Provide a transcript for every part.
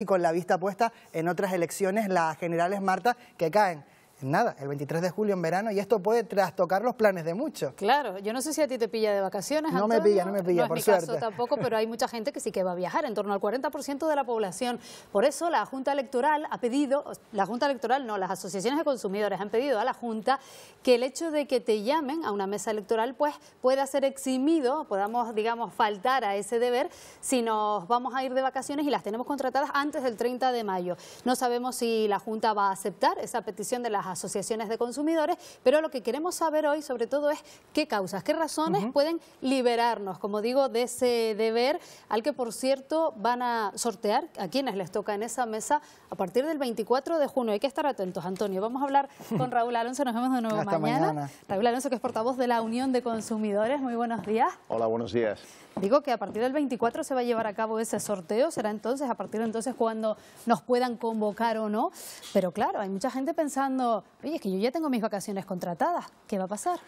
y con la vista puesta en otras elecciones, las generales Marta, que caen nada, el 23 de julio en verano y esto puede trastocar los planes de muchos. Claro, yo no sé si a ti te pilla de vacaciones. No me pilla, no me pilla, no es mi tampoco, pero hay mucha gente que sí que va a viajar, en torno al 40% de la población. Por eso la Junta Electoral ha pedido, la Junta Electoral no, las asociaciones de consumidores han pedido a la Junta que el hecho de que te llamen a una mesa electoral pues pueda ser eximido, podamos, digamos, faltar a ese deber si nos vamos a ir de vacaciones y las tenemos contratadas antes del 30 de mayo. No sabemos si la Junta va a aceptar esa petición de las asociaciones de consumidores, pero lo que queremos saber hoy sobre todo es qué causas, qué razones pueden liberarnos, como digo, de ese deber al que, por cierto, van a sortear a quienes les toca en esa mesa a partir del 24 de junio. Hay que estar atentos, Antonio. Vamos a hablar con Raúl Alonso, nos vemos de nuevo mañana. Raúl Alonso, que es portavoz de la Unión de Consumidores, muy buenos días. Hola, buenos días. Digo que a partir del 24 se va a llevar a cabo ese sorteo, será entonces, a partir de entonces cuando nos puedan convocar o no. Pero claro, hay mucha gente pensando, oye, es que yo ya tengo mis vacaciones contratadas, ¿qué va a pasar?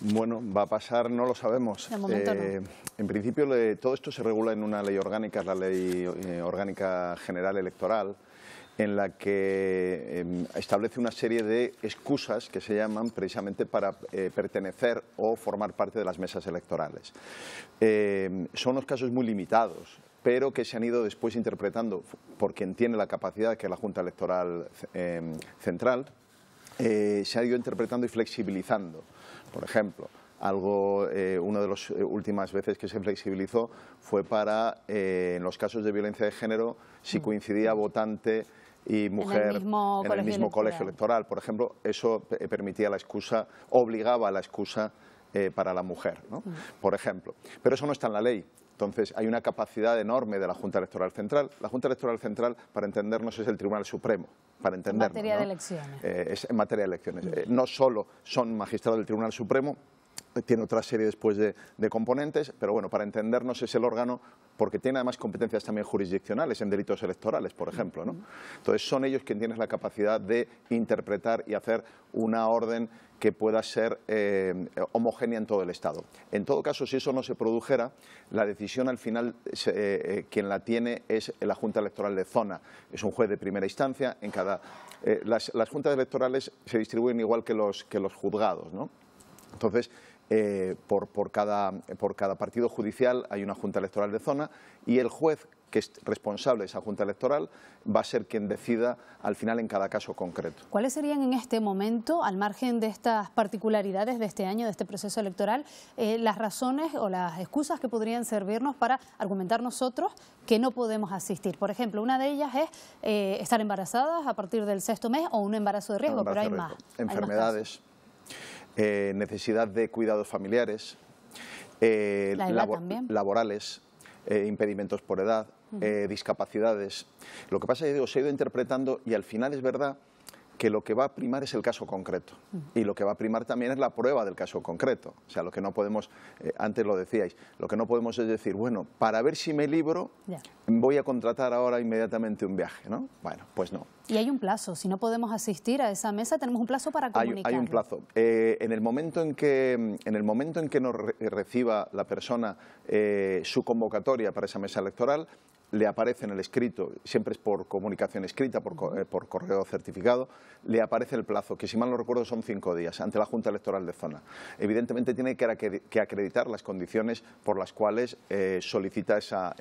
Bueno, va a pasar, no lo sabemos. Eh, en principio, todo esto se regula en una ley orgánica, la Ley eh, Orgánica General Electoral, en la que em, establece una serie de excusas que se llaman precisamente para eh, pertenecer o formar parte de las mesas electorales. Em, son unos casos muy limitados, pero que se han ido después interpretando por quien tiene la capacidad, que es la Junta Electoral em, Central, eh, se ha ido interpretando y flexibilizando. Por ejemplo, algo, eh, una de las eh, últimas veces que se flexibilizó fue para, en los casos de violencia de género, si coincidía votante y mujer en el mismo, colegio, electoral. Por ejemplo, eso permitía la excusa, obligaba a la excusa para la mujer, por ejemplo. Pero eso no está en la ley. Entonces, hay una capacidad enorme de la Junta Electoral Central. La Junta Electoral Central, para entendernos, es el Tribunal Supremo. Para entendernos, eh, en materia de elecciones. materia eh, de elecciones. no solo son magistrados del Tribunal Supremo, tiene otra serie después de, componentes, pero bueno, para entendernos es el órgano porque tiene además competencias también jurisdiccionales en delitos electorales, por ejemplo. ¿no? Entonces son ellos quienes tienen la capacidad de interpretar y hacer una orden que pueda ser eh, homogénea en todo el Estado. En todo caso, si eso no se produjera, la decisión al final eh, eh, quien la tiene es la Junta Electoral de Zona. Es un juez de primera instancia. En cada, las, las, juntas electorales se distribuyen igual que los, que los juzgados. ¿no? Entonces, eh, por, cada, partido judicial hay una junta electoral de zona y el juez que es responsable de esa junta electoral va a ser quien decida al final en cada caso concreto. ¿Cuáles serían en este momento, al margen de estas particularidades de este año, de este proceso electoral, eh, las razones o las excusas que podrían servirnos para argumentar nosotros que no podemos asistir? Por ejemplo, una de ellas es eh, estar embarazadas a partir del sexto mes o un embarazo de riesgo, pero hay más. Enfermedades eh, necesidad de cuidados familiares, eh, laborales, eh, impedimentos por edad, discapacidades. Lo que pasa es que se ido interpretando y al final es verdad que lo que va a primar es el caso concreto y lo que va a primar también es la prueba del caso concreto. O sea, lo que no podemos, eh, antes lo decíais, lo que no podemos es decir, bueno, para ver si me libro voy a contratar ahora inmediatamente un viaje, ¿no? Bueno, pues no. Y hay un plazo, si no podemos asistir a esa mesa tenemos un plazo para comunicar. Hay, un plazo. Eh, en, el momento en, que, en el momento en que nos reciba la persona eh, su convocatoria para esa mesa electoral, le aparece en el escrito, siempre es por comunicación escrita, eh, por, correo certificado, le aparece el plazo, que si mal no recuerdo son cinco días, ante la Junta Electoral de Zona. Evidentemente tiene que acreditar las condiciones por las cuales eh, solicita esa,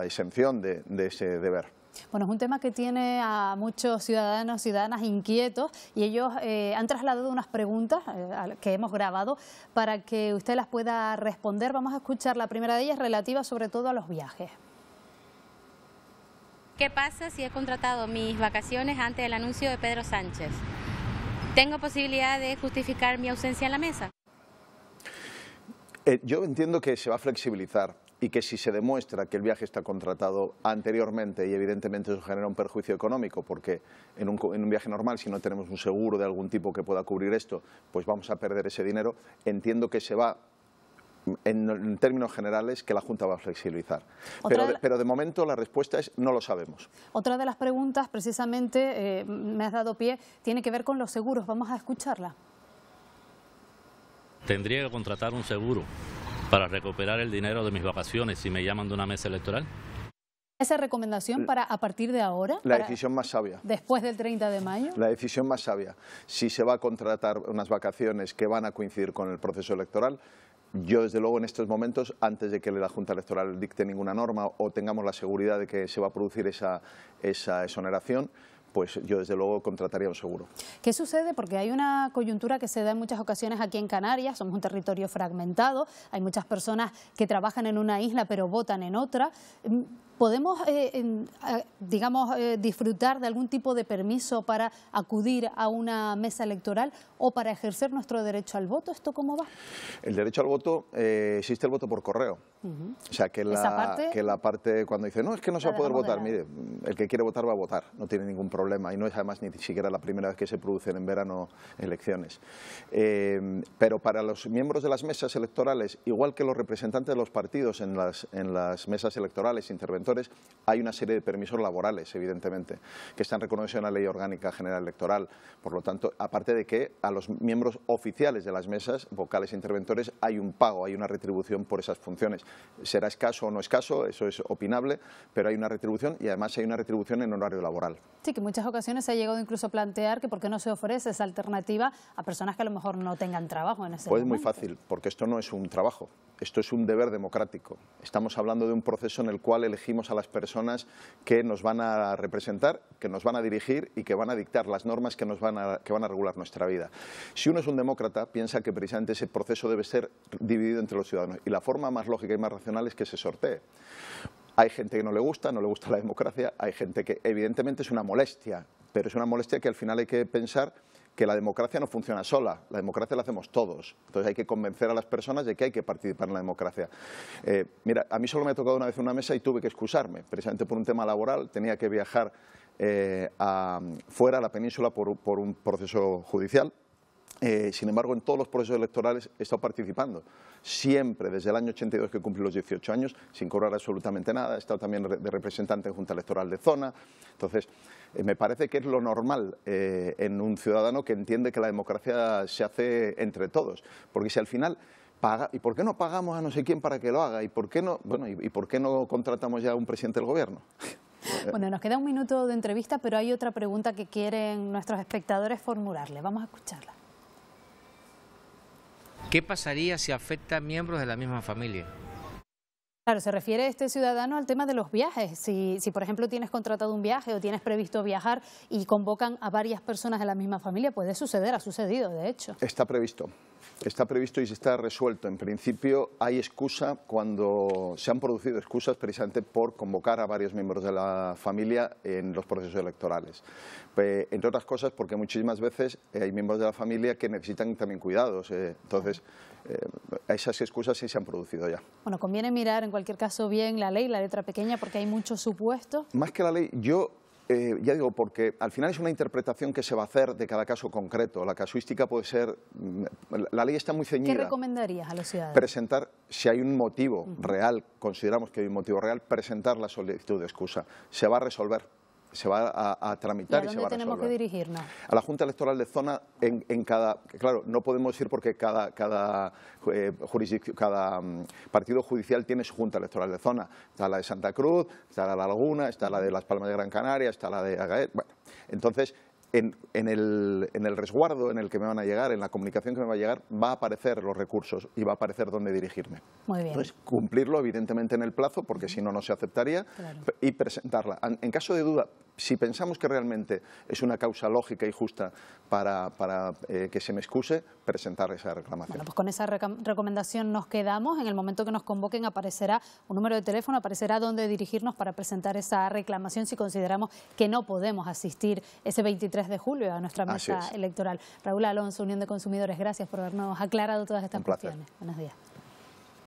exención de ese deber. Bueno, es un tema que tiene a muchos ciudadanos, y ciudadanas inquietos y ellos eh, han trasladado unas preguntas eh, que hemos grabado para que usted las pueda responder. Vamos a escuchar la primera de ellas relativa sobre todo a los viajes. ¿Qué pasa si he contratado mis vacaciones antes del anuncio de Pedro Sánchez? ¿Tengo posibilidad de justificar mi ausencia en la mesa? Eh, yo entiendo que se va a flexibilizar y que si se demuestra que el viaje está contratado anteriormente y evidentemente eso genera un perjuicio económico, porque en un, viaje normal, si no tenemos un seguro de algún tipo que pueda cubrir esto, pues vamos a perder ese dinero, entiendo que se va, en, términos generales, que la Junta va a flexibilizar. Pero de, momento la respuesta es no lo sabemos. Otra de las preguntas, precisamente, eh, me has dado pie, tiene que ver con los seguros. Vamos a escucharla. Tendría que contratar un seguro para recuperar el dinero de mis vacaciones si me llaman de una mesa electoral. ¿Esa recomendación para a partir de ahora? La decisión más sabia. ¿Después del 30 de mayo? La decisión más sabia. Si se va a contratar unas vacaciones que van a coincidir con el proceso electoral, yo desde luego en estos momentos, antes de que la Junta Electoral dicte ninguna norma o tengamos la seguridad de que se va a producir esa, esa exoneración, pues yo desde luego contrataría un seguro. ¿Qué sucede? Porque hay una coyuntura que se da en muchas ocasiones aquí en Canarias, somos un territorio fragmentado, hay muchas personas que trabajan en una isla pero votan en otra. ¿Podemos, eh, digamos, eh, disfrutar de algún tipo de permiso para acudir a una mesa electoral o para ejercer nuestro derecho al voto? ¿Esto cómo va? El derecho al voto, eh, existe el voto por correo. O sea, que la, parte... que la parte cuando dice, no, es que no se va a poder votar, mire, el que quiere votar va a votar, no tiene ningún problema. Y no es además ni siquiera la primera vez que se producen en verano elecciones. pero para los miembros de las mesas electorales, igual que los representantes de los partidos en las, mesas electorales hay una serie de permisos laborales, evidentemente, que están reconocidos en la Ley Orgánica General Electoral. Por lo tanto, aparte de que a los miembros oficiales de las mesas, vocales e interventores, hay un pago, hay una retribución por esas funciones. Será escaso o no escaso, eso es opinable, pero hay una retribución y además hay una retribución en horario laboral. Sí, que en muchas ocasiones se ha llegado incluso a plantear que por qué no se ofrece esa alternativa a personas que a lo mejor no tengan trabajo en ese Pues es muy fácil, porque esto no es un trabajo, esto es un deber democrático. Estamos hablando de un proceso en el cual elegimos a las personas que nos van a representar, que nos van a dirigir y que van a dictar las normas que, nos van, a, que van a regular nuestra vida. Si uno es un demócrata, piensa que precisamente ese proceso debe ser dividido entre los ciudadanos y la forma más lógica y más racional es que se sortee. Hay gente que no le gusta, no le gusta la democracia, hay gente que evidentemente es una molestia, pero es una molestia que al final hay que pensar que la democracia no funciona sola, la democracia la hacemos todos. Entonces hay que convencer a las personas de que hay que participar en la democracia. Eh, mira, a mí solo me ha tocado una vez una mesa y tuve que excusarme, precisamente por un tema laboral, tenía que viajar eh, fuera a la península por un proceso judicial eh, sin embargo, en todos los procesos electorales he estado participando. Siempre, desde el año 82 que cumplí los 18 años, sin cobrar absolutamente nada. He estado también de representante en Junta Electoral de Zona. Entonces, eh, me parece que es lo normal eh, en un ciudadano que entiende que la democracia se hace entre todos. Porque si al final... Paga, ¿Y por qué no pagamos a no sé quién para que lo haga? ¿Y por qué no, bueno, y por qué no contratamos ya a un presidente del gobierno? Bueno, nos queda un minuto de entrevista, pero hay otra pregunta que quieren nuestros espectadores formularle. Vamos a escucharla. ¿Qué pasaría si afecta a miembros de la misma familia? Claro, se refiere este ciudadano al tema de los viajes. Si, si, por ejemplo, tienes contratado un viaje o tienes previsto viajar y convocan a varias personas de la misma familia, puede suceder, ha sucedido, de hecho. Está previsto está previsto y se está resuelto. En principio hay excusa cuando se han producido excusas precisamente por convocar a varios miembros de la familia en los procesos electorales. entre otras cosas porque muchísimas veces eh, hay miembros de la familia que necesitan también cuidados. Eh, entonces, eh, esas excusas sí se han producido ya. Bueno, conviene mirar en cualquier caso bien la ley, la letra pequeña, porque hay muchos supuestos. Más que la ley, yo eh, ya digo, porque al final es una interpretación que se va a hacer de cada caso concreto. La casuística puede ser... Mm, la ley está muy ceñida. ¿Qué recomendarías a los ciudadanos? Presentar, si hay un motivo real, consideramos que hay un motivo real, presentar la solicitud de excusa. Se va a resolver se va a, tramitar ¿Y, se va a resolver. tenemos que dirigirnos? A la Junta Electoral de Zona en, cada... Claro, no podemos ir porque cada, cada, eh, mm, partido judicial tiene su Junta Electoral de Zona. Está la de Santa Cruz, está la de La Laguna, está la de Las Palmas de Gran Canaria, está la de... Agaet, bueno, entonces en, el, resguardo en el que me van a llegar, en la comunicación que me va a llegar, va a aparecer los recursos y va a aparecer dónde dirigirme. Muy bien. Entonces, cumplirlo evidentemente en el plazo, porque si no, no se aceptaría, y presentarla. En caso de duda, si pensamos que realmente es una causa lógica y justa para, eh, que se me excuse, presentar esa reclamación. Bueno, pues con esa recomendación nos quedamos. En el momento que nos convoquen aparecerá un número de teléfono, aparecerá dónde dirigirnos para presentar esa reclamación si consideramos que no podemos asistir ese 23 de julio a nuestra mesa electoral. Raúl Alonso, Unión de Consumidores, gracias por habernos aclarado todas estas cuestiones. Buenos días.